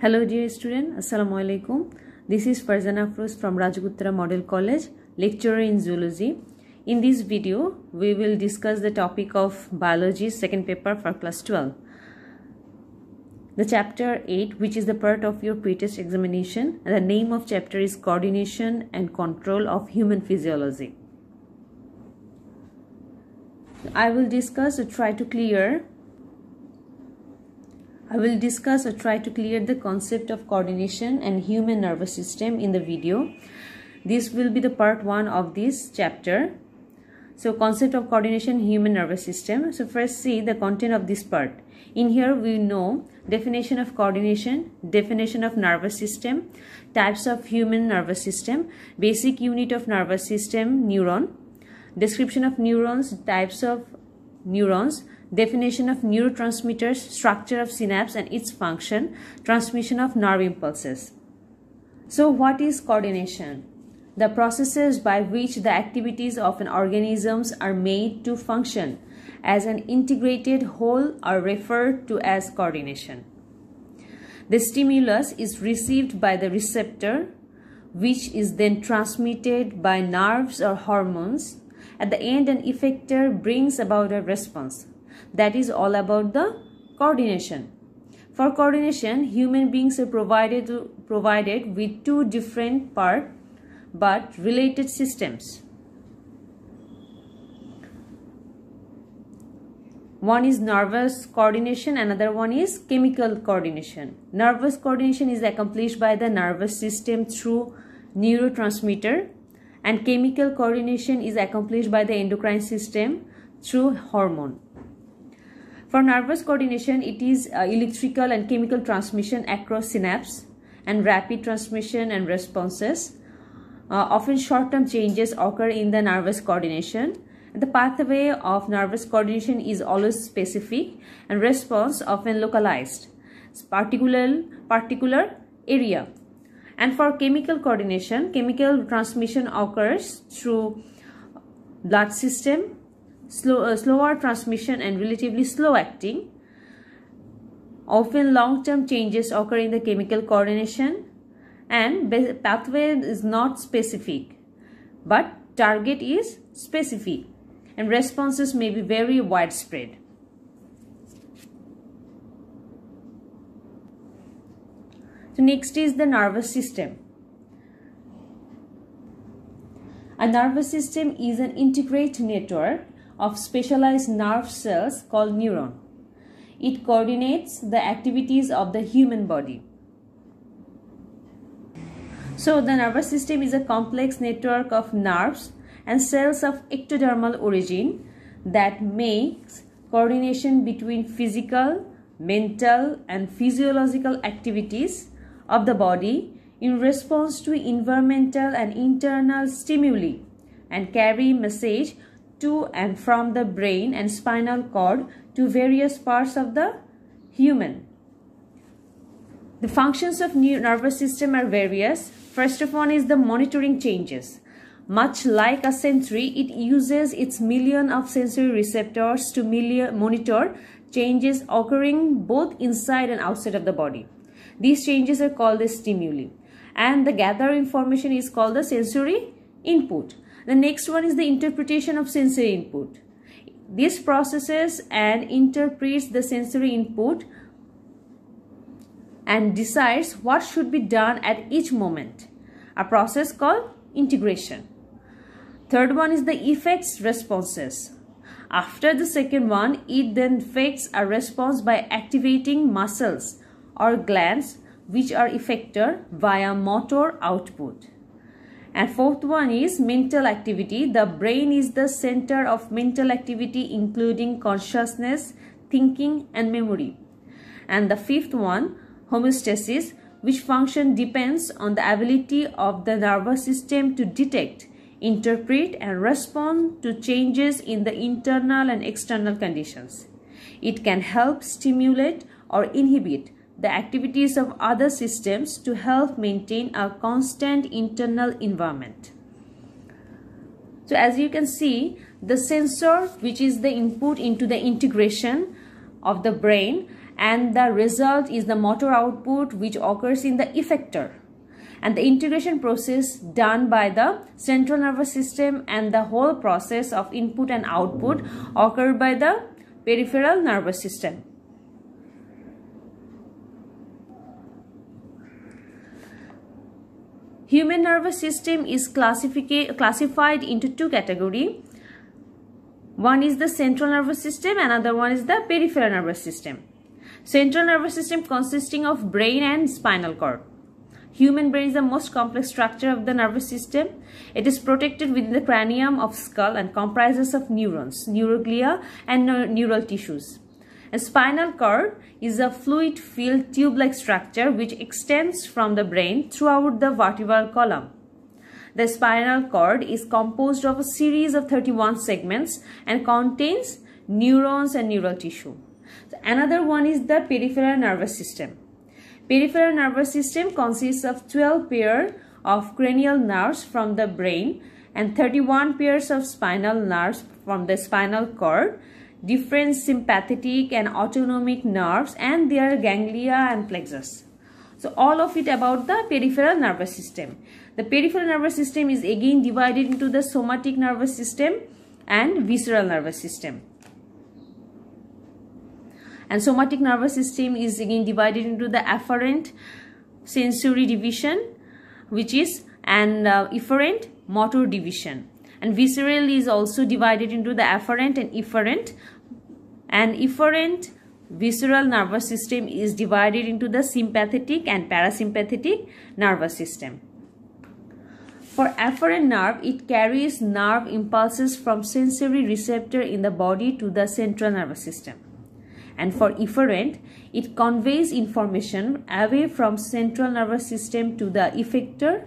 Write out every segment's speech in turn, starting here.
Hello dear student, Assalamu alaikum. This is Farzana Afroz from Rajgutra Model College, lecturer in zoology. In this video, we will discuss the topic of biology second paper for class 12. The chapter 8, which is the part of your pre-test examination, and the name of chapter is Coordination and Control of Human Physiology. I will discuss try to clear I will discuss or try to clear the concept of coordination and human nervous system in the video. This will be the part 1 of this chapter. So concept of coordination human nervous system. So first see the content of this part. In here we know definition of coordination, definition of nervous system, types of human nervous system, basic unit of nervous system neuron, description of neurons, types of neurons, definition of neurotransmitters, structure of synapse and its function, transmission of nerve impulses. So what is coordination? The processes by which the activities of an organism are made to function as an integrated whole are referred to as coordination. The stimulus is received by the receptor which is then transmitted by nerves or hormones. At the end, an effector brings about a response that is all about the coordination for coordination human beings are provided provided with two different part but related systems one is nervous coordination another one is chemical coordination nervous coordination is accomplished by the nervous system through neurotransmitter and chemical coordination is accomplished by the endocrine system through hormone for nervous coordination, it is uh, electrical and chemical transmission across synapse and rapid transmission and responses. Uh, often short-term changes occur in the nervous coordination. The pathway of nervous coordination is always specific and response often localized, particular, particular area. And for chemical coordination, chemical transmission occurs through blood system slow, uh, slower transmission and relatively slow acting. Often long-term changes occur in the chemical coordination and pathway is not specific but target is specific and responses may be very widespread. So next is the nervous system. A nervous system is an integrated network of specialized nerve cells called neuron. It coordinates the activities of the human body. So the nervous system is a complex network of nerves and cells of ectodermal origin that makes coordination between physical, mental and physiological activities of the body in response to environmental and internal stimuli and carry message to and from the brain and spinal cord to various parts of the human. The functions of nervous system are various. First of all is the monitoring changes. Much like a sensory, it uses its million of sensory receptors to monitor changes occurring both inside and outside of the body. These changes are called the stimuli and the gather information is called the sensory input. The next one is the interpretation of sensory input. This processes and interprets the sensory input and decides what should be done at each moment. A process called integration. Third one is the effects responses. After the second one, it then affects a response by activating muscles or glands which are effector via motor output. And fourth one is mental activity. The brain is the center of mental activity including consciousness, thinking and memory. And the fifth one, homeostasis, which function depends on the ability of the nervous system to detect, interpret and respond to changes in the internal and external conditions. It can help stimulate or inhibit the activities of other systems to help maintain a constant internal environment. So as you can see, the sensor which is the input into the integration of the brain and the result is the motor output which occurs in the effector and the integration process done by the central nervous system and the whole process of input and output occur by the peripheral nervous system. Human nervous system is classified into two category. One is the central nervous system, another one is the peripheral nervous system. Central nervous system consisting of brain and spinal cord. Human brain is the most complex structure of the nervous system. It is protected within the cranium of skull and comprises of neurons, neuroglia and neural tissues. A spinal cord is a fluid-filled tube-like structure which extends from the brain throughout the vertebral column. The spinal cord is composed of a series of 31 segments and contains neurons and neural tissue. another one is the peripheral nervous system. Peripheral nervous system consists of 12 pairs of cranial nerves from the brain and 31 pairs of spinal nerves from the spinal cord different sympathetic and autonomic nerves and their ganglia and plexus. So all of it about the peripheral nervous system. The peripheral nervous system is again divided into the somatic nervous system and visceral nervous system. And somatic nervous system is again divided into the afferent sensory division which is and uh, efferent motor division and visceral is also divided into the afferent and efferent and efferent visceral nervous system is divided into the sympathetic and parasympathetic nervous system. For afferent nerve, it carries nerve impulses from sensory receptor in the body to the central nervous system. And for efferent, it conveys information away from central nervous system to the effector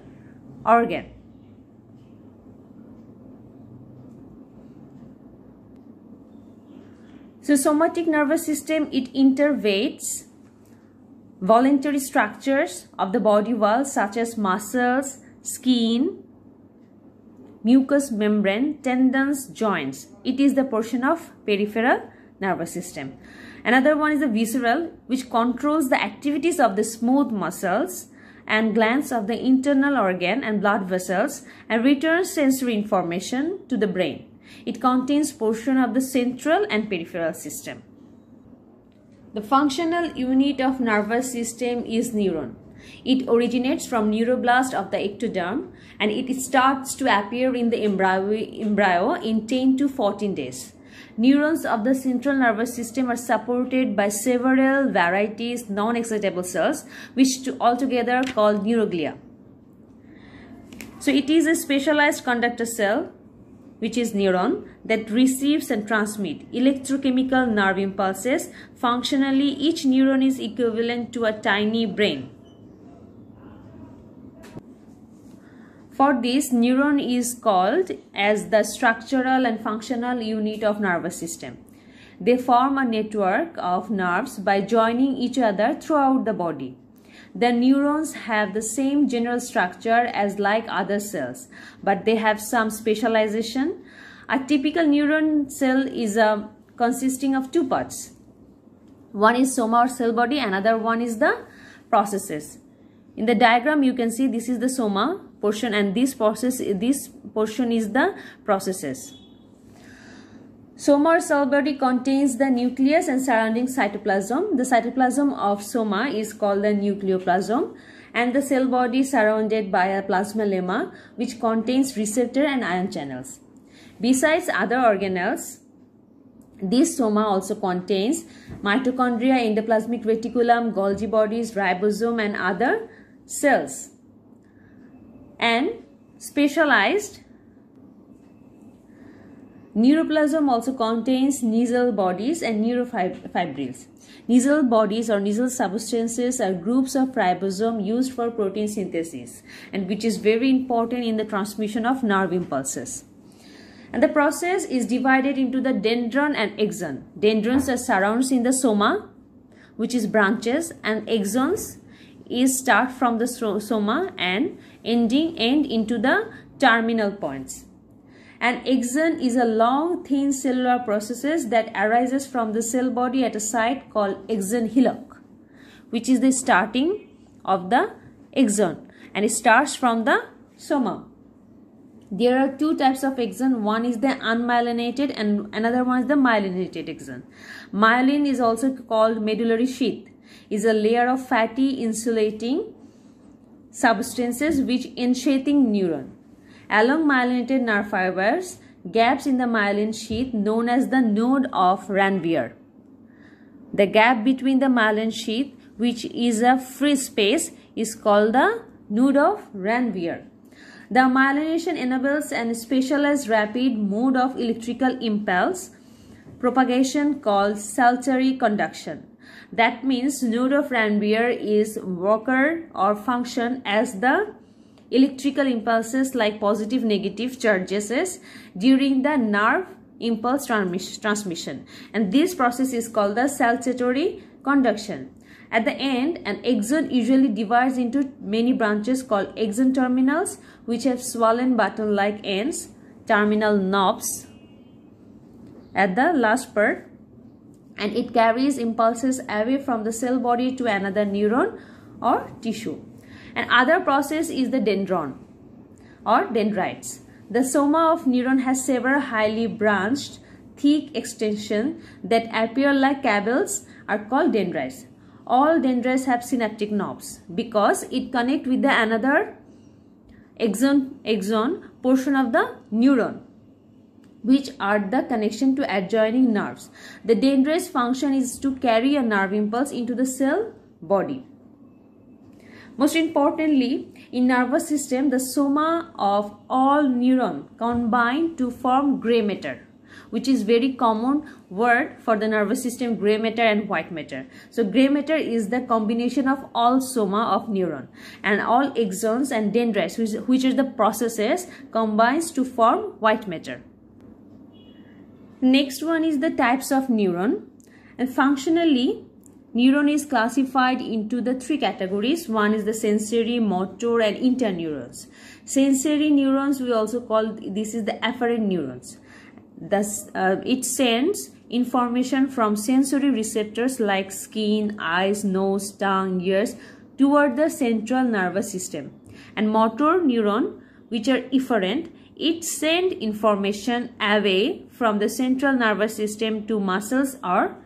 organ. So somatic nervous system, it innervates voluntary structures of the body wall such as muscles, skin, mucous membrane, tendons, joints. It is the portion of peripheral nervous system. Another one is the visceral which controls the activities of the smooth muscles and glands of the internal organ and blood vessels and returns sensory information to the brain. It contains portion of the central and peripheral system. The functional unit of nervous system is neuron. It originates from neuroblast of the ectoderm and it starts to appear in the embryo, embryo in 10 to 14 days. Neurons of the central nervous system are supported by several varieties non-excitable cells which to altogether called neuroglia. So it is a specialized conductor cell which is neuron, that receives and transmits electrochemical nerve impulses. Functionally, each neuron is equivalent to a tiny brain. For this, neuron is called as the structural and functional unit of nervous system. They form a network of nerves by joining each other throughout the body. The neurons have the same general structure as like other cells, but they have some specialization. A typical neuron cell is a, uh, consisting of two parts. One is soma or cell body, another one is the processes. In the diagram, you can see this is the soma portion and this process, this portion is the processes. Soma cell body contains the nucleus and surrounding cytoplasm. The cytoplasm of soma is called the nucleoplasm and the cell body is surrounded by a plasma lemma which contains receptor and ion channels. Besides other organelles, this soma also contains mitochondria, endoplasmic reticulum, Golgi bodies, ribosome and other cells and specialized Neuroplasm also contains nasal bodies and neurofibrils. Nasal bodies or nasal substances are groups of ribosome used for protein synthesis and which is very important in the transmission of nerve impulses. And the process is divided into the dendron and axon. Dendrons are surrounds in the soma which is branches and axons is start from the soma and ending end into the terminal points. An axon is a long thin cellular process that arises from the cell body at a site called axon hillock which is the starting of the axon and it starts from the soma. There are two types of axon. One is the unmyelinated and another one is the myelinated axon. Myelin is also called medullary sheath. is a layer of fatty insulating substances which insulating neuron along myelinated nerve fibers gaps in the myelin sheath known as the node of Ranvier. The gap between the myelin sheath, which is a free space, is called the node of Ranvier. The myelination enables an specialized rapid mode of electrical impulse propagation called saltary conduction. That means node of Ranvier is worker or function as the electrical impulses like positive negative charges during the nerve impulse transmission and this process is called the saltatory conduction. At the end, an axon usually divides into many branches called axon terminals which have swollen button-like ends, terminal knobs at the last part and it carries impulses away from the cell body to another neuron or tissue and other process is the dendron or dendrites. The soma of neuron has several highly branched thick extension that appear like cables are called dendrites. All dendrites have synaptic knobs because it connect with the another exon, exon portion of the neuron which are the connection to adjoining nerves. The dendrite's function is to carry a nerve impulse into the cell body. Most importantly, in nervous system, the soma of all neuron combine to form gray matter which is very common word for the nervous system gray matter and white matter so gray matter is the combination of all soma of neuron and all axons and dendrites which, which are the processes combines to form white matter next one is the types of neuron and functionally Neuron is classified into the three categories. One is the sensory, motor and interneurons. Sensory neurons we also call this is the afferent neurons. Thus, uh, it sends information from sensory receptors like skin, eyes, nose, tongue, ears toward the central nervous system. And motor neuron which are efferent it sends information away from the central nervous system to muscles or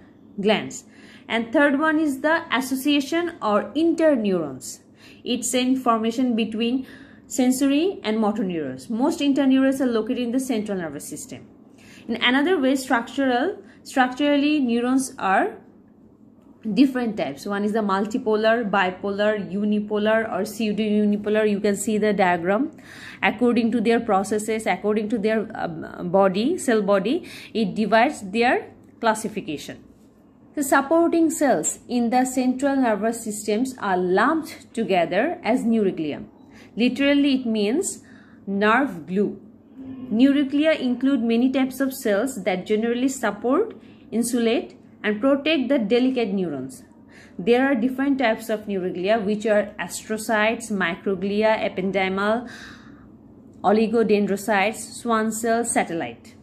glands and third one is the association or interneurons It's sends information between sensory and motor neurons most interneurons are located in the central nervous system in another way structural structurally neurons are different types one is the multipolar bipolar unipolar or pseudo unipolar you can see the diagram according to their processes according to their um, body cell body it divides their classification the supporting cells in the central nervous systems are lumped together as neuroglia. Literally, it means nerve glue. Neuroglia include many types of cells that generally support, insulate, and protect the delicate neurons. There are different types of neuroglia which are astrocytes, microglia, ependymal, oligodendrocytes, Schwann cell, satellite.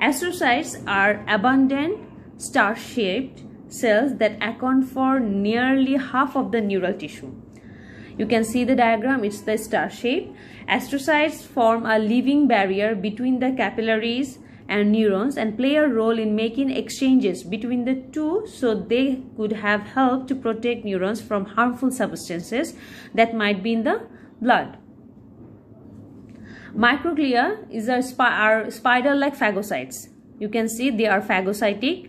Astrocytes are abundant star-shaped cells that account for nearly half of the neural tissue. You can see the diagram, it's the star shape. Astrocytes form a living barrier between the capillaries and neurons and play a role in making exchanges between the two so they could have helped to protect neurons from harmful substances that might be in the blood. Microglia is a spi are spider-like phagocytes. You can see they are phagocytic.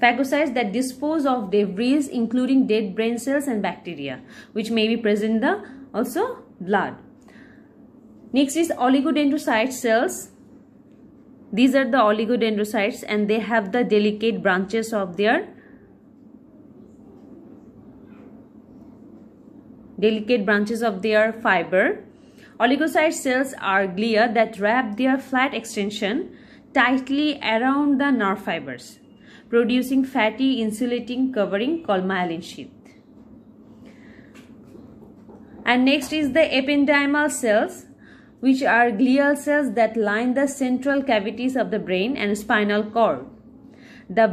Phagocytes that dispose of debris including dead brain cells and bacteria which may be present in the also blood. Next is oligodendrocyte cells. These are the oligodendrocytes and they have the delicate branches of their delicate branches of their fiber Oligocyte cells are glia that wrap their flat extension tightly around the nerve fibers, producing fatty insulating covering called myelin sheath. And next is the ependymal cells which are glial cells that line the central cavities of the brain and spinal cord. The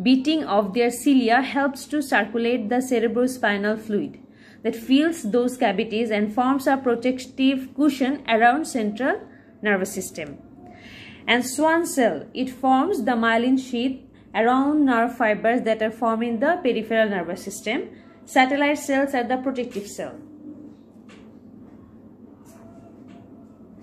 beating of their cilia helps to circulate the cerebrospinal fluid that fills those cavities and forms a protective cushion around central nervous system. And Schwann cell, it forms the myelin sheath around nerve fibers that are forming the peripheral nervous system. Satellite cells are the protective cell.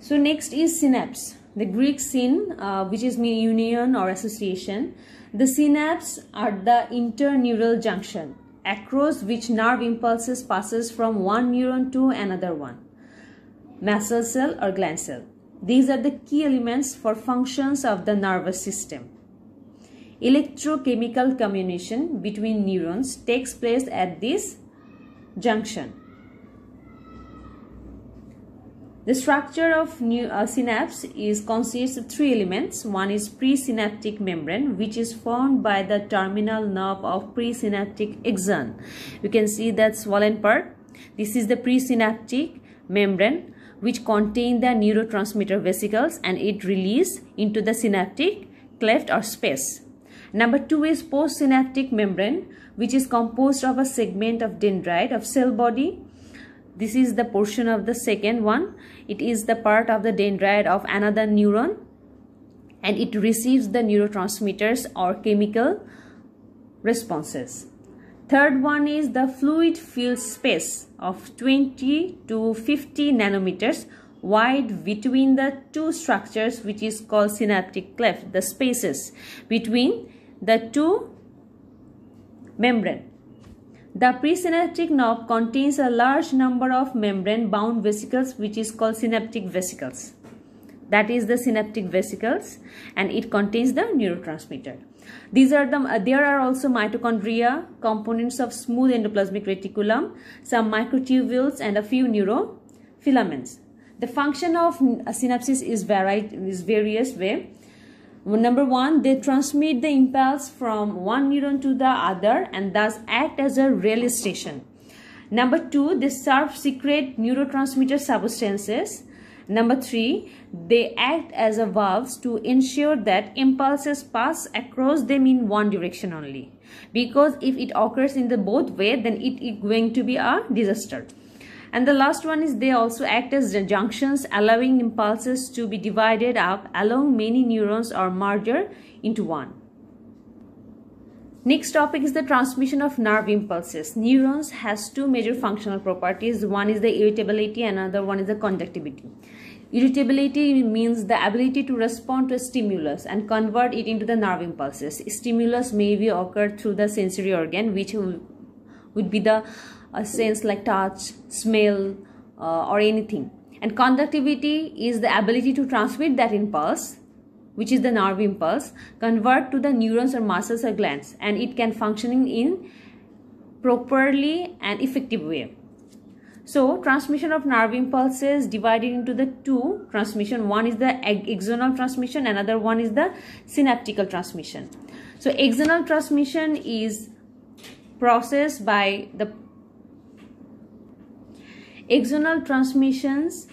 So next is synapse. The Greek syn, uh, which is mean union or association. The synapse are the interneural junction across which nerve impulses passes from one neuron to another one, muscle cell or gland cell. These are the key elements for functions of the nervous system. Electrochemical communication between neurons takes place at this junction. The structure of new, uh, synapse is consists of three elements. One is presynaptic membrane, which is formed by the terminal nerve of presynaptic axon. You can see that swollen part. This is the presynaptic membrane, which contain the neurotransmitter vesicles and it release into the synaptic cleft or space. Number two is postsynaptic membrane, which is composed of a segment of dendrite of cell body this is the portion of the second one it is the part of the dendrite of another neuron and it receives the neurotransmitters or chemical responses third one is the fluid filled space of 20 to 50 nanometers wide between the two structures which is called synaptic cleft the spaces between the two membrane the presynaptic knob contains a large number of membrane-bound vesicles which is called synaptic vesicles. That is the synaptic vesicles and it contains the neurotransmitter. These are the, uh, there are also mitochondria, components of smooth endoplasmic reticulum, some microtubules and a few neurofilaments. The function of uh, synapses is, varied, is various way number one they transmit the impulse from one neuron to the other and thus act as a relay station number two they serve secret neurotransmitter substances number three they act as valves to ensure that impulses pass across them in one direction only because if it occurs in the both way then it is going to be a disaster and the last one is they also act as junctions allowing impulses to be divided up along many neurons or merger into one. Next topic is the transmission of nerve impulses. Neurons has two major functional properties. One is the irritability, another one is the conductivity. Irritability means the ability to respond to a stimulus and convert it into the nerve impulses. Stimulus may be occurred through the sensory organ, which would be the a sense like touch, smell, uh, or anything. And conductivity is the ability to transmit that impulse, which is the nerve impulse, convert to the neurons or muscles or glands, and it can functioning in properly and effective way. So transmission of nerve impulses divided into the two transmission. One is the axonal transmission, another one is the synaptical transmission. So axonal transmission is processed by the Exonal transmissions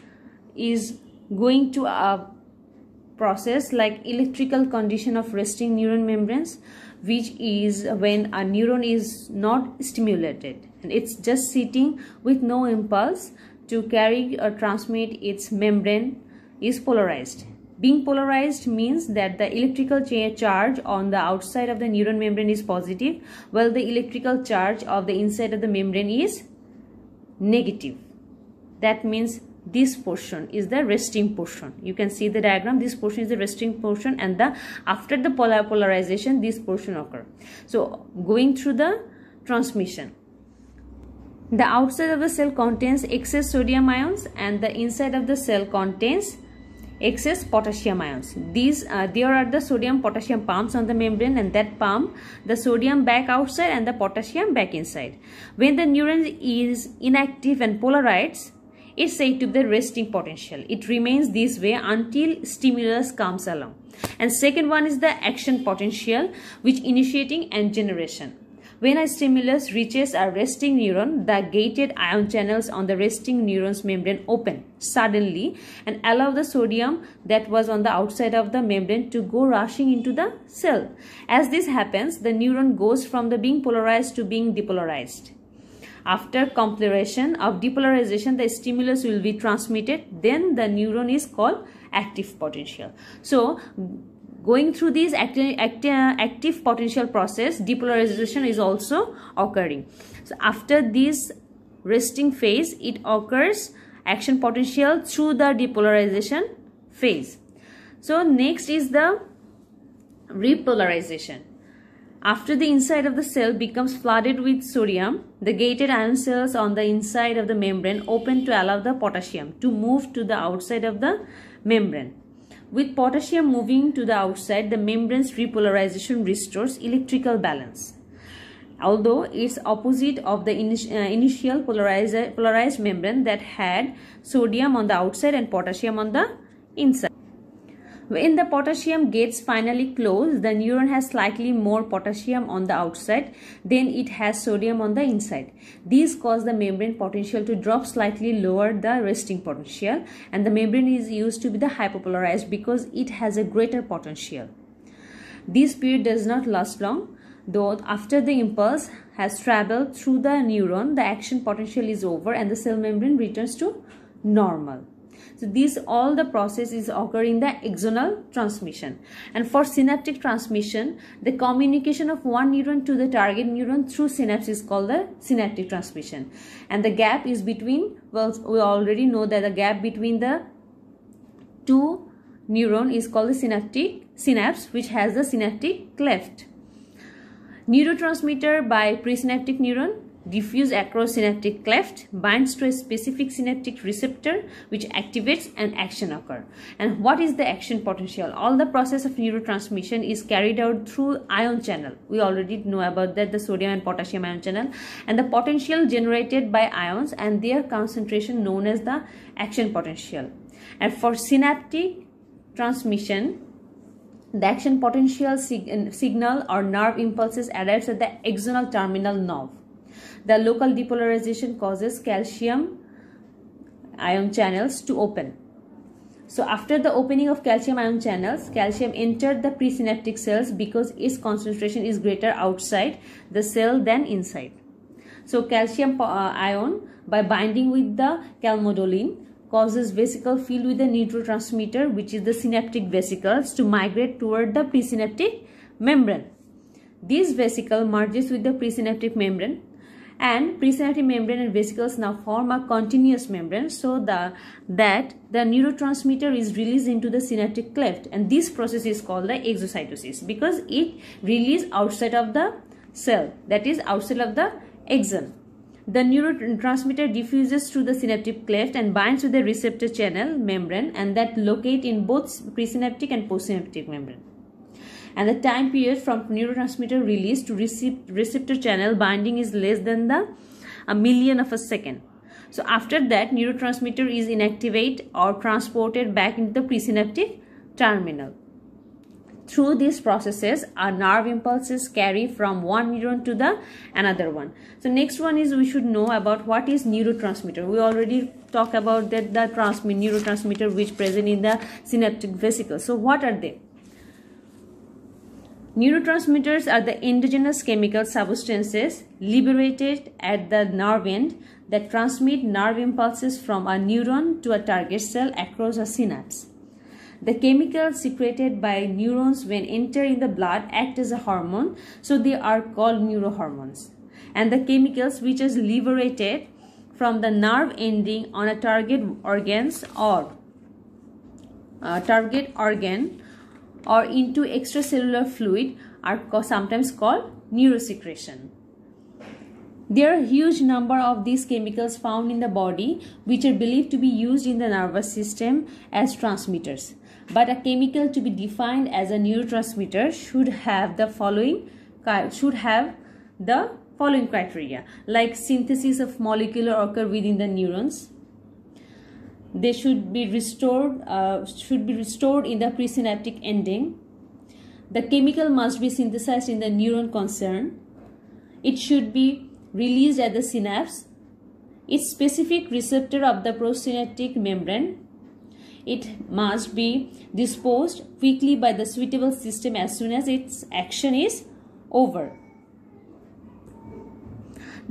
is going to a uh, process like electrical condition of resting neuron membranes which is when a neuron is not stimulated and it's just sitting with no impulse to carry or transmit its membrane is polarized being polarized means that the electrical charge on the outside of the neuron membrane is positive while the electrical charge of the inside of the membrane is negative that means this portion is the resting portion you can see the diagram this portion is the resting portion and the after the polar polarization this portion occur so going through the transmission the outside of the cell contains excess sodium ions and the inside of the cell contains excess potassium ions these uh, there are the sodium potassium pumps on the membrane and that pump the sodium back outside and the potassium back inside when the neuron is inactive and polarized is said to be the resting potential. It remains this way until stimulus comes along. And second one is the action potential which initiating and generation. When a stimulus reaches a resting neuron, the gated ion channels on the resting neuron's membrane open suddenly and allow the sodium that was on the outside of the membrane to go rushing into the cell. As this happens, the neuron goes from the being polarized to being depolarized. After completion of depolarization, the stimulus will be transmitted. Then the neuron is called active potential. So, going through this active, active potential process, depolarization is also occurring. So, after this resting phase, it occurs action potential through the depolarization phase. So, next is the repolarization. After the inside of the cell becomes flooded with sodium, the gated ion cells on the inside of the membrane open to allow the potassium to move to the outside of the membrane. With potassium moving to the outside, the membrane's repolarization restores electrical balance. Although it's opposite of the uh, initial polarized membrane that had sodium on the outside and potassium on the inside. When the potassium gets finally closed, the neuron has slightly more potassium on the outside than it has sodium on the inside. These cause the membrane potential to drop slightly lower the resting potential and the membrane is used to be the hypopolarized because it has a greater potential. This period does not last long though after the impulse has traveled through the neuron the action potential is over and the cell membrane returns to normal. So this all the process is occurring in the axonal transmission. And for synaptic transmission, the communication of one neuron to the target neuron through synapse is called the synaptic transmission. And the gap is between, well, we already know that the gap between the two neuron is called the synaptic synapse which has the synaptic cleft neurotransmitter by presynaptic neuron diffuse across synaptic cleft, binds to a specific synaptic receptor which activates and action occur. And what is the action potential? All the process of neurotransmission is carried out through ion channel. We already know about that, the sodium and potassium ion channel. And the potential generated by ions and their concentration known as the action potential. And for synaptic transmission, the action potential sig signal or nerve impulses arrives at the axonal terminal nerve the local depolarization causes calcium ion channels to open. So after the opening of calcium ion channels, calcium entered the presynaptic cells because its concentration is greater outside the cell than inside. So calcium uh, ion by binding with the calmodulin causes vesicle filled with the neurotransmitter which is the synaptic vesicles to migrate toward the presynaptic membrane. This vesicle merges with the presynaptic membrane and presynaptic membrane and vesicles now form a continuous membrane so the, that the neurotransmitter is released into the synaptic cleft and this process is called the exocytosis because it releases outside of the cell that is outside of the axon. The neurotransmitter diffuses through the synaptic cleft and binds to the receptor channel membrane and that locate in both presynaptic and postsynaptic membrane and the time period from neurotransmitter release to receptor channel binding is less than the a million of a second. So after that neurotransmitter is inactivate or transported back into the presynaptic terminal. Through these processes, our nerve impulses carry from one neuron to the another one. So next one is we should know about what is neurotransmitter. We already talk about that the transmit neurotransmitter which present in the synaptic vesicle. So what are they? Neurotransmitters are the endogenous chemical substances liberated at the nerve end that transmit nerve impulses from a neuron to a target cell across a synapse. The chemicals secreted by neurons when enter in the blood act as a hormone, so they are called neurohormones. And the chemicals which is liberated from the nerve ending on a target organs or uh, target organ or into extracellular fluid are sometimes called neurosecretion. There are a huge number of these chemicals found in the body which are believed to be used in the nervous system as transmitters. But a chemical to be defined as a neurotransmitter should have the following should have the following criteria like synthesis of molecular occur within the neurons they should be restored uh, should be restored in the presynaptic ending the chemical must be synthesized in the neuron concerned it should be released at the synapse its specific receptor of the postsynaptic membrane it must be disposed quickly by the suitable system as soon as its action is over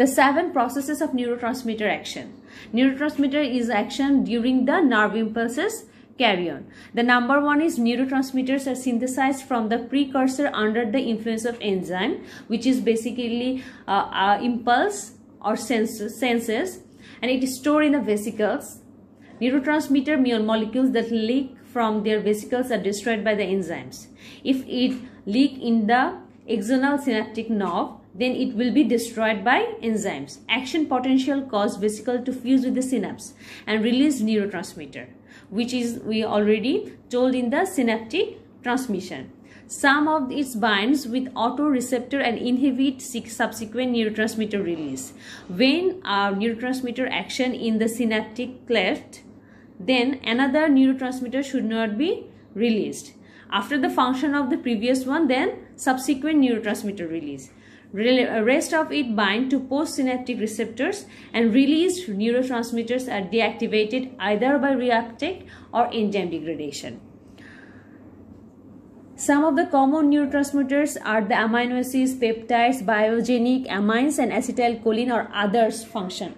the seven processes of neurotransmitter action Neurotransmitter is action during the nerve impulses carry on. The number one is neurotransmitters are synthesized from the precursor under the influence of enzyme which is basically uh, uh, impulse or sense, senses and it is stored in the vesicles. Neurotransmitter molecules that leak from their vesicles are destroyed by the enzymes. If it leak in the Exonal synaptic nerve then it will be destroyed by enzymes. Action potential cause vesicle to fuse with the synapse and release neurotransmitter which is we already told in the synaptic transmission. Some of its binds with autoreceptor and inhibit subsequent neurotransmitter release. When a neurotransmitter action in the synaptic cleft, then another neurotransmitter should not be released. After the function of the previous one, then subsequent neurotransmitter release. Uh, rest of it bind to postsynaptic receptors and released neurotransmitters are deactivated either by reuptake or enzyme degradation. Some of the common neurotransmitters are the amino acids, peptides, biogenic amines and acetylcholine or others function.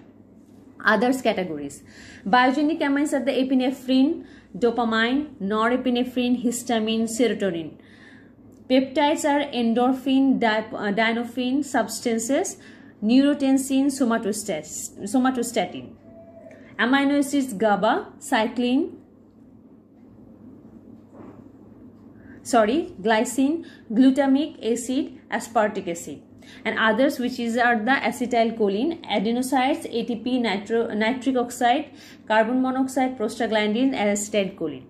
Others categories. Biogenic amines are the epinephrine, dopamine, norepinephrine, histamine, serotonin. Peptides are endorphin, uh, dynorphin substances, neurotensin, somatostatin. Amino acids GABA, cyclin, sorry, glycine, glutamic acid, aspartic acid and others which is are the acetylcholine, adenosides, ATP, nitro, nitric oxide, carbon monoxide, prostaglandin and acetylcholine.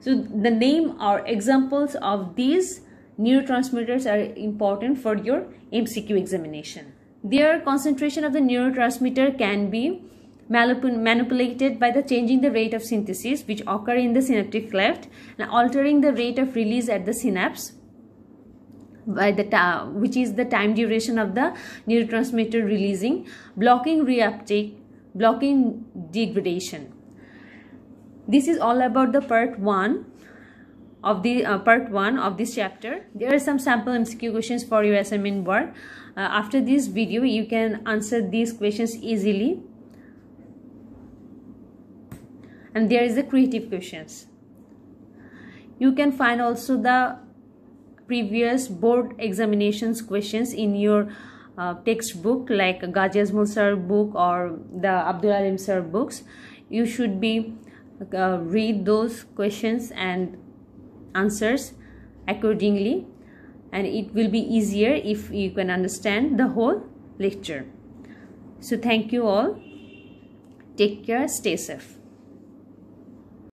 So the name or examples of these neurotransmitters are important for your MCQ examination. Their concentration of the neurotransmitter can be manipulated by the changing the rate of synthesis which occur in the synaptic cleft and altering the rate of release at the synapse by the which is the time duration of the neurotransmitter releasing blocking reuptake blocking degradation this is all about the part 1 of the uh, part 1 of this chapter. There are some sample MCQ questions for your assignment work. Uh, after this video, you can answer these questions easily. And there is the creative questions. You can find also the previous board examinations questions in your uh, textbook like Ghazi Azmul sir book or the Abdul Alim sir books. You should be uh, read those questions and answers accordingly and it will be easier if you can understand the whole lecture so thank you all take care stay safe